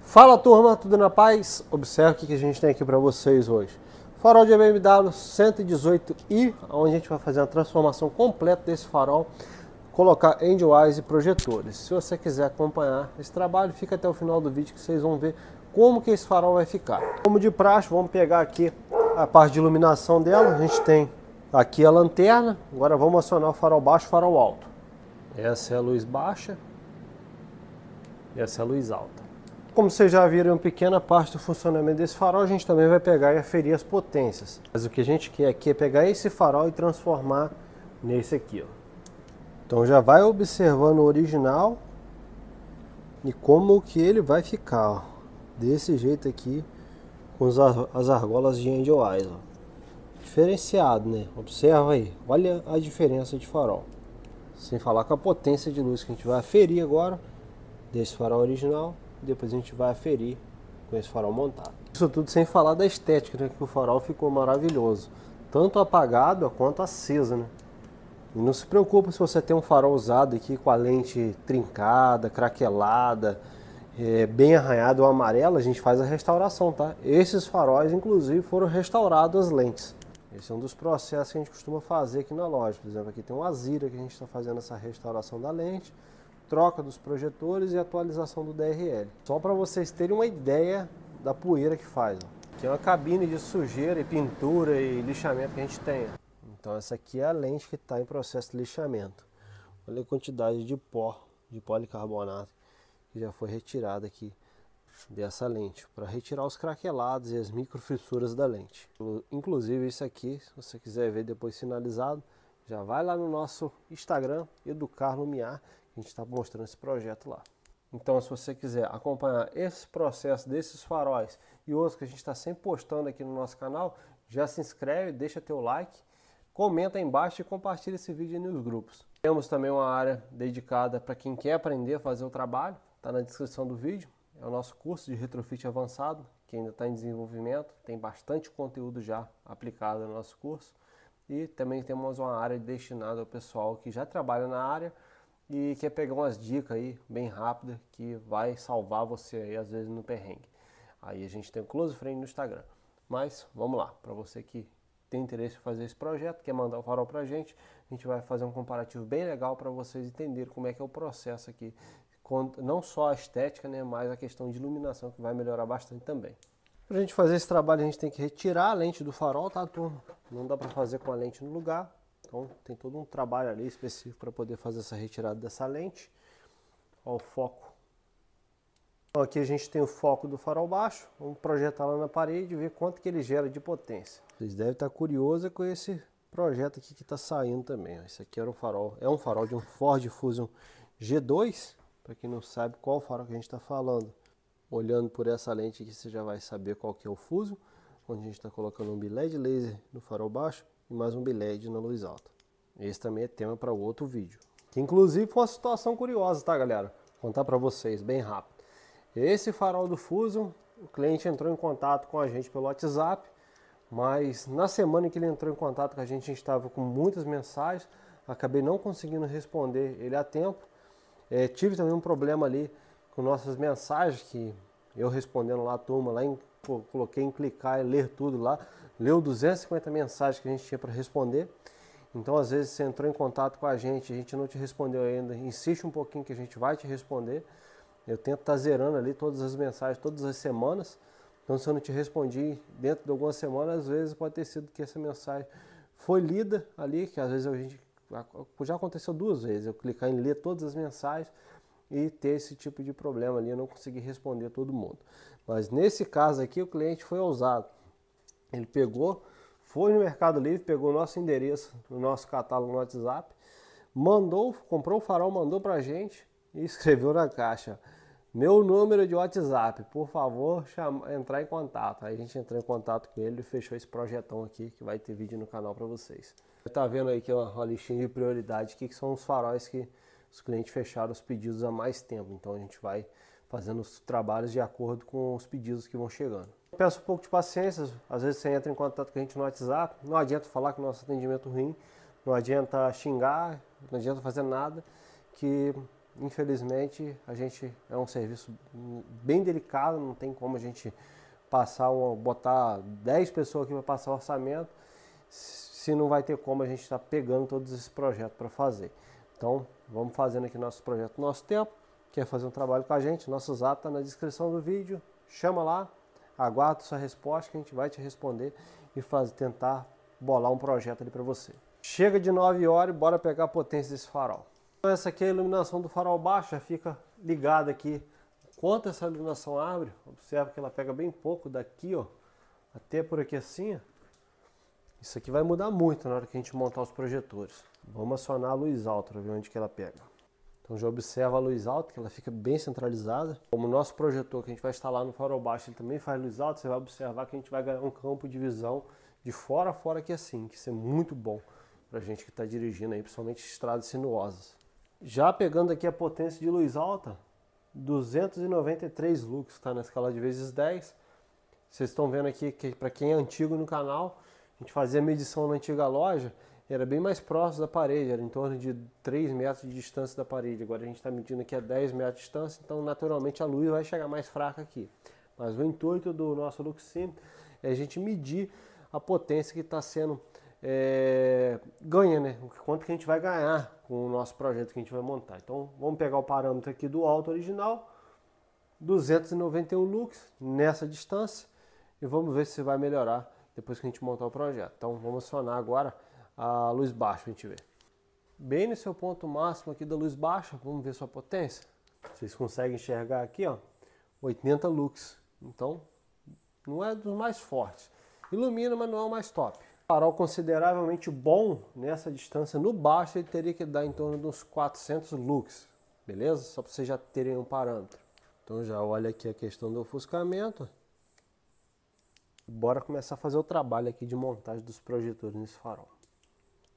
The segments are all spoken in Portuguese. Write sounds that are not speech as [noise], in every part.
Fala turma, tudo na paz? Observe o que a gente tem aqui para vocês hoje. Farol de BMW 118i, onde a gente vai fazer a transformação completa desse farol, colocar endwise e projetores. Se você quiser acompanhar esse trabalho, fica até o final do vídeo que vocês vão ver como que esse farol vai ficar. Como de praxe, vamos pegar aqui a parte de iluminação dela. A gente tem aqui a lanterna, agora vamos acionar o farol baixo e o farol alto. Essa é a luz baixa, a luz alta. Como vocês já viram, pequena parte do funcionamento desse farol, a gente também vai pegar e aferir as potências. Mas o que a gente quer aqui é pegar esse farol e transformar nesse aqui. Ó. Então já vai observando o original e como que ele vai ficar. Ó. Desse jeito aqui, com as argolas de Angel Eyes. Ó. Diferenciado, né? Observa aí, olha a diferença de farol. Sem falar com a potência de luz que a gente vai aferir agora desse farol original. Depois a gente vai aferir com esse farol montado. Isso tudo sem falar da estética, né? Que o farol ficou maravilhoso. Tanto apagado quanto acesa, né? E não se preocupe se você tem um farol usado aqui com a lente trincada, craquelada, é, bem arranhado ou amarelo, a gente faz a restauração, tá? Esses faróis, inclusive, foram restaurados as lentes. Esse é um dos processos que a gente costuma fazer aqui na loja. Por exemplo, aqui tem um Azira que a gente está fazendo essa restauração da lente troca dos projetores e atualização do DRL. Só para vocês terem uma ideia da poeira que faz. Ó. Aqui é uma cabine de sujeira e pintura e lixamento que a gente tem. Então essa aqui é a lente que está em processo de lixamento. Olha a quantidade de pó, de policarbonato que já foi retirada aqui dessa lente para retirar os craquelados e as microfissuras da lente. Inclusive isso aqui, se você quiser ver depois sinalizado, já vai lá no nosso Instagram Educar Lumiar a gente está mostrando esse projeto lá. Então, se você quiser acompanhar esse processo desses faróis e outros que a gente está sempre postando aqui no nosso canal, já se inscreve, deixa teu like, comenta aí embaixo e compartilha esse vídeo nos grupos. Temos também uma área dedicada para quem quer aprender a fazer o trabalho, está na descrição do vídeo. É o nosso curso de retrofit avançado, que ainda está em desenvolvimento, tem bastante conteúdo já aplicado no nosso curso. E também temos uma área destinada ao pessoal que já trabalha na área e quer pegar umas dicas aí bem rápida que vai salvar você aí às vezes no perrengue. Aí a gente tem o close friend no Instagram. Mas vamos lá, para você que tem interesse em fazer esse projeto, quer mandar o farol para a gente, a gente vai fazer um comparativo bem legal para vocês entenderem como é que é o processo aqui, não só a estética, né, mas a questão de iluminação que vai melhorar bastante também. Para a gente fazer esse trabalho, a gente tem que retirar a lente do farol, tá, turma? Não dá para fazer com a lente no lugar, então tem todo um trabalho ali específico para poder fazer essa retirada dessa lente. Olha o foco. Então, aqui a gente tem o foco do farol baixo. Vamos projetar lá na parede e ver quanto que ele gera de potência. Vocês devem estar curiosos com esse projeto aqui que está saindo também. Esse aqui era um farol, é um farol de um Ford Fusion G2. Para quem não sabe qual farol que a gente está falando. Olhando por essa lente aqui você já vai saber qual que é o fuso. Onde a gente está colocando um LED laser no farol baixo e mais um bilhete na luz alta. Esse também é tema para outro vídeo. Que inclusive foi uma situação curiosa, tá galera? Vou contar para vocês bem rápido. Esse farol do Fuso, o cliente entrou em contato com a gente pelo WhatsApp, mas na semana que ele entrou em contato com a gente, a gente estava com muitas mensagens, acabei não conseguindo responder ele a tempo. É, tive também um problema ali com nossas mensagens, que eu respondendo lá a turma, lá em pô, coloquei em clicar e ler tudo lá, leu 250 mensagens que a gente tinha para responder. Então, às vezes, você entrou em contato com a gente, a gente não te respondeu ainda, insiste um pouquinho que a gente vai te responder. Eu tento estar tá zerando ali todas as mensagens, todas as semanas. Então, se eu não te respondi dentro de algumas semanas, às vezes pode ter sido que essa mensagem foi lida ali, que às vezes a gente. Já aconteceu duas vezes, eu clicar em ler todas as mensagens, e ter esse tipo de problema ali, eu não consegui responder todo mundo. Mas nesse caso aqui, o cliente foi ousado. Ele pegou, foi no Mercado Livre, pegou o nosso endereço, o nosso catálogo no WhatsApp, mandou, comprou o farol, mandou pra gente e [laughs] escreveu na caixa. Meu número de WhatsApp, por favor, chama, entrar em contato. Aí a gente entrou em contato com ele e fechou esse projetão aqui que vai ter vídeo no canal para vocês. Tá vendo aí que é uma, uma listinha de prioridade, que, que são os faróis que os clientes fecharam os pedidos há mais tempo. Então a gente vai fazendo os trabalhos de acordo com os pedidos que vão chegando. Peço um pouco de paciência, às vezes você entra em contato com a gente no WhatsApp, não adianta falar que o nosso atendimento é ruim, não adianta xingar, não adianta fazer nada, que infelizmente a gente é um serviço bem delicado, não tem como a gente passar uma, botar 10 pessoas aqui para passar o orçamento, se não vai ter como a gente estar tá pegando todos esses projetos para fazer. Então, vamos fazendo aqui nosso projeto nosso tempo. Quer fazer um trabalho com a gente? Nosso zap está na descrição do vídeo. Chama lá, aguarda sua resposta que a gente vai te responder e faz, tentar bolar um projeto ali para você. Chega de 9 horas e bora pegar a potência desse farol. Então essa aqui é a iluminação do farol baixo, já fica ligada aqui. Quanto essa iluminação abre, observa que ela pega bem pouco daqui, ó, até por aqui assim. Ó. Isso aqui vai mudar muito na hora que a gente montar os projetores. Vamos acionar a luz alta para ver onde que ela pega. Então já observa a luz alta, que ela fica bem centralizada. Como o nosso projetor que a gente vai instalar no farol baixo, ele também faz luz alta, você vai observar que a gente vai ganhar um campo de visão de fora a fora que é assim, que isso é muito bom para gente que está dirigindo aí, principalmente estradas sinuosas. Já pegando aqui a potência de luz alta, 293 lux, está Na escala de vezes 10. Vocês estão vendo aqui que para quem é antigo no canal, a gente fazia medição na antiga loja era bem mais próximo da parede, era em torno de 3 metros de distância da parede. Agora a gente está medindo aqui a 10 metros de distância, então naturalmente a luz vai chegar mais fraca aqui. Mas o intuito do nosso Luxim é a gente medir a potência que está sendo é, ganha, né? Quanto que a gente vai ganhar com o nosso projeto que a gente vai montar. Então vamos pegar o parâmetro aqui do alto original, 291 lux nessa distância, e vamos ver se vai melhorar depois que a gente montar o projeto. Então vamos acionar agora a luz baixa a gente ver. Bem no seu ponto máximo aqui da luz baixa, vamos ver sua potência. Vocês conseguem enxergar aqui, ó, 80 lux. Então, não é dos mais fortes. Ilumina, mas não é o mais top. Farol consideravelmente bom nessa distância no baixo, ele teria que dar em torno dos 400 lux, beleza? Só para vocês já terem um parâmetro. Então já olha aqui a questão do ofuscamento. Bora começar a fazer o trabalho aqui de montagem dos projetores nesse farol.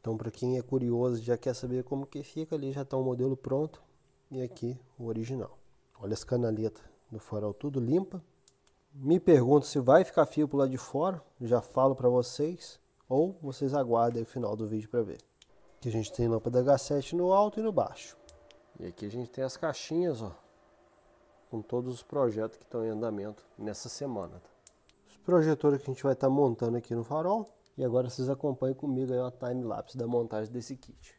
Então, para quem é curioso, já quer saber como que fica ali, já está o um modelo pronto. E aqui o original. Olha as canaletas do farol tudo limpa. Me pergunto se vai ficar fio por lá de fora, já falo para vocês, ou vocês aguardem o final do vídeo para ver. Aqui a gente tem lâmpada H7 no alto e no baixo. E aqui a gente tem as caixinhas, ó, com todos os projetos que estão em andamento nessa semana. Tá? Os projetores que a gente vai estar tá montando aqui no farol. E agora vocês acompanhem comigo aí uma time-lapse da montagem desse kit.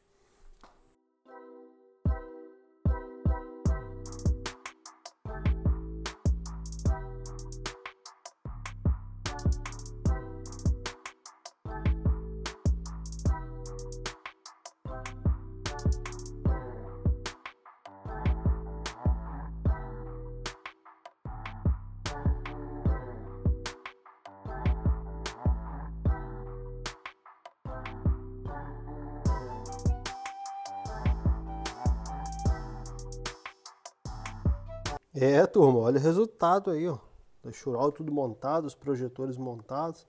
É, turma, olha o resultado aí, ó. Da Chural tudo montado, os projetores montados,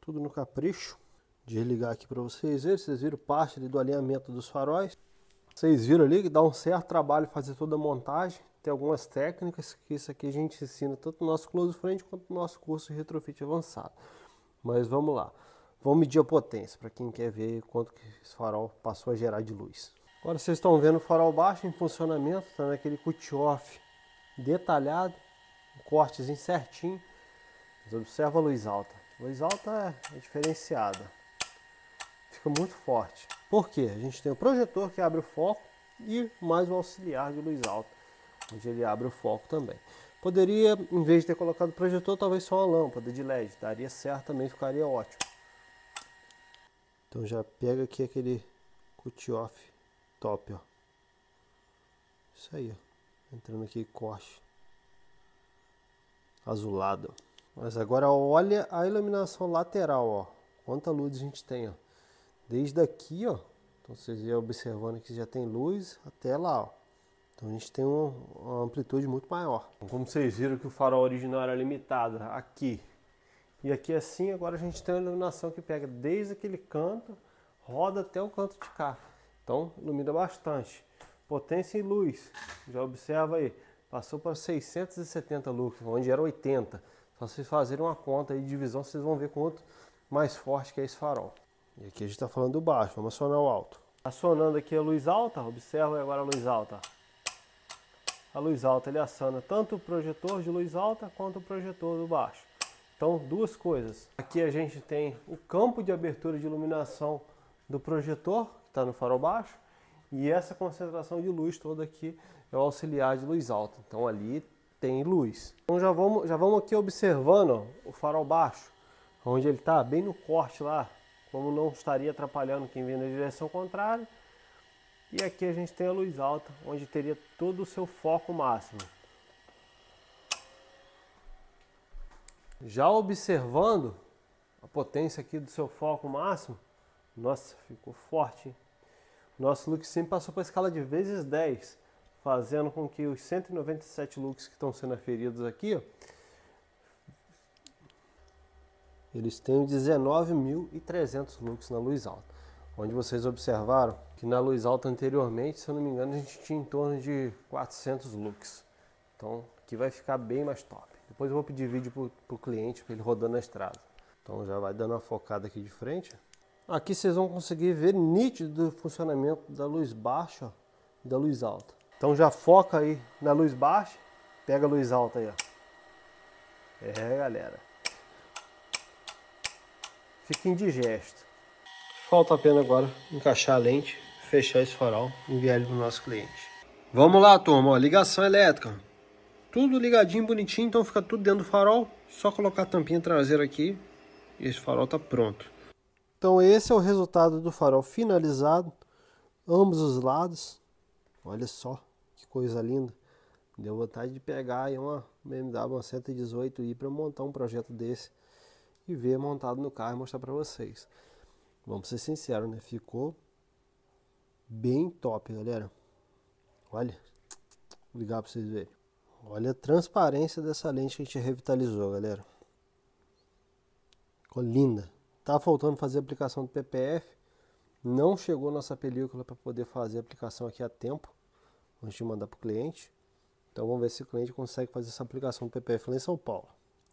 tudo no capricho. Desligar aqui para vocês verem, vocês viram parte do alinhamento dos faróis. Vocês viram ali que dá um certo trabalho fazer toda a montagem. Tem algumas técnicas que isso aqui a gente ensina tanto no nosso close frente quanto no nosso curso de retrofit avançado. Mas vamos lá. Vamos medir a potência para quem quer ver quanto que esse farol passou a gerar de luz. Agora vocês estão vendo o farol baixo em funcionamento, está naquele cut-off detalhado, um cortezinho certinho. Mas observa a luz alta. A luz alta é, é diferenciada. Fica muito forte. Por quê? A gente tem o projetor que abre o foco e mais um auxiliar de luz alta, onde ele abre o foco também. Poderia, em vez de ter colocado o projetor, talvez só uma lâmpada de LED. Daria certo também, ficaria ótimo. Então já pega aqui aquele cut-off top, ó. Isso aí, ó. Entrando aqui, corte. Azulado. Mas agora olha a iluminação lateral, ó. Quanta luz a gente tem, ó. Desde aqui, ó. Então vocês iam observando que já tem luz até lá, ó. Então a gente tem uma amplitude muito maior. Como vocês viram que o farol original era limitado aqui. E aqui assim, agora a gente tem uma iluminação que pega desde aquele canto, roda até o canto de cá. Então ilumina bastante potência e luz. Já observa aí, passou para 670 lux, onde era 80. Só vocês fazerem uma conta aí de divisão, vocês vão ver quanto mais forte que é esse farol. E aqui a gente está falando do baixo, vamos acionar o alto. Acionando aqui a luz alta, observa agora a luz alta. A luz alta ele aciona tanto o projetor de luz alta quanto o projetor do baixo. Então, duas coisas. Aqui a gente tem o campo de abertura de iluminação do projetor, que está no farol baixo, e essa concentração de luz toda aqui é o auxiliar de luz alta. Então ali tem luz. Então já vamos, já vamos aqui observando ó, o farol baixo, onde ele está, bem no corte lá, como não estaria atrapalhando quem vem na direção contrária. E aqui a gente tem a luz alta, onde teria todo o seu foco máximo. Já observando a potência aqui do seu foco máximo, nossa, ficou forte, hein? Nosso look sim passou para a escala de vezes 10, fazendo com que os 197 looks que estão sendo aferidos aqui, ó, eles tenham 19.300 looks na luz alta. Onde vocês observaram que na luz alta anteriormente, se eu não me engano, a gente tinha em torno de 400 looks. Então, aqui vai ficar bem mais top. Depois eu vou pedir vídeo para o cliente, para ele rodando a estrada. Então já vai dando uma focada aqui de frente. Aqui vocês vão conseguir ver nítido o funcionamento da luz baixa e da luz alta. Então já foca aí na luz baixa, pega a luz alta aí, ó. É, galera. Fica indigesto. Falta apenas agora encaixar a lente, fechar esse farol e enviar ele para o nosso cliente. Vamos lá, turma. ligação elétrica. Tudo ligadinho, bonitinho, então fica tudo dentro do farol. Só colocar a tampinha traseira aqui e esse farol está pronto. Então esse é o resultado do farol finalizado, ambos os lados. Olha só que coisa linda. Deu vontade de pegar aí uma BMW 118i para montar um projeto desse e ver montado no carro e mostrar para vocês. Vamos ser sinceros, né? Ficou bem top, galera. Olha, vou ligar para vocês verem. Olha a transparência dessa lente que a gente revitalizou, galera. Ficou linda. Tá faltando fazer aplicação do PPF. Não chegou nossa película para poder fazer a aplicação aqui a tempo, antes de mandar para o cliente. Então vamos ver se o cliente consegue fazer essa aplicação do PPF lá em São Paulo.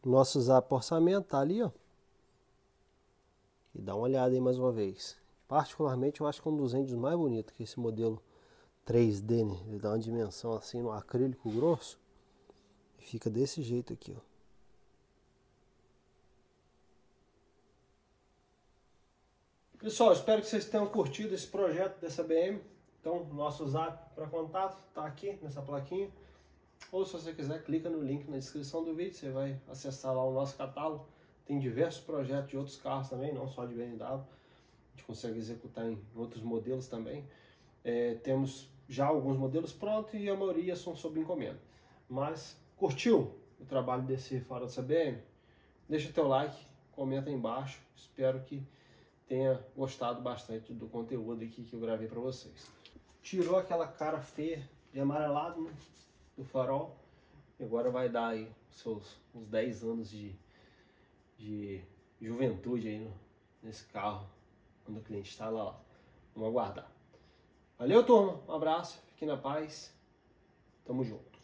Nosso zap orçamento tá ali, ó. E dá uma olhada aí mais uma vez. Particularmente eu acho que é um dos entes mais bonitos que esse modelo 3D, né? Ele dá uma dimensão assim no acrílico grosso. E fica desse jeito aqui, ó. Pessoal, espero que vocês tenham curtido esse projeto dessa BM. Então, nosso zap para contato está aqui nessa plaquinha. Ou se você quiser, clica no link na descrição do vídeo, você vai acessar lá o nosso catálogo. Tem diversos projetos de outros carros também, não só de BMW. A gente consegue executar em outros modelos também. É, temos já alguns modelos prontos e a maioria são sob encomenda. Mas curtiu o trabalho desse Faro dessa BM? Deixa teu like, comenta aí embaixo. Espero que tenha gostado bastante do conteúdo aqui que eu gravei para vocês. Tirou aquela cara feia de amarelado né, do farol e agora vai dar aí seus uns 10 anos de, de juventude aí no, nesse carro quando o cliente está lá, Vamos aguardar. Valeu, turma. Um abraço. Fique na paz. Tamo junto.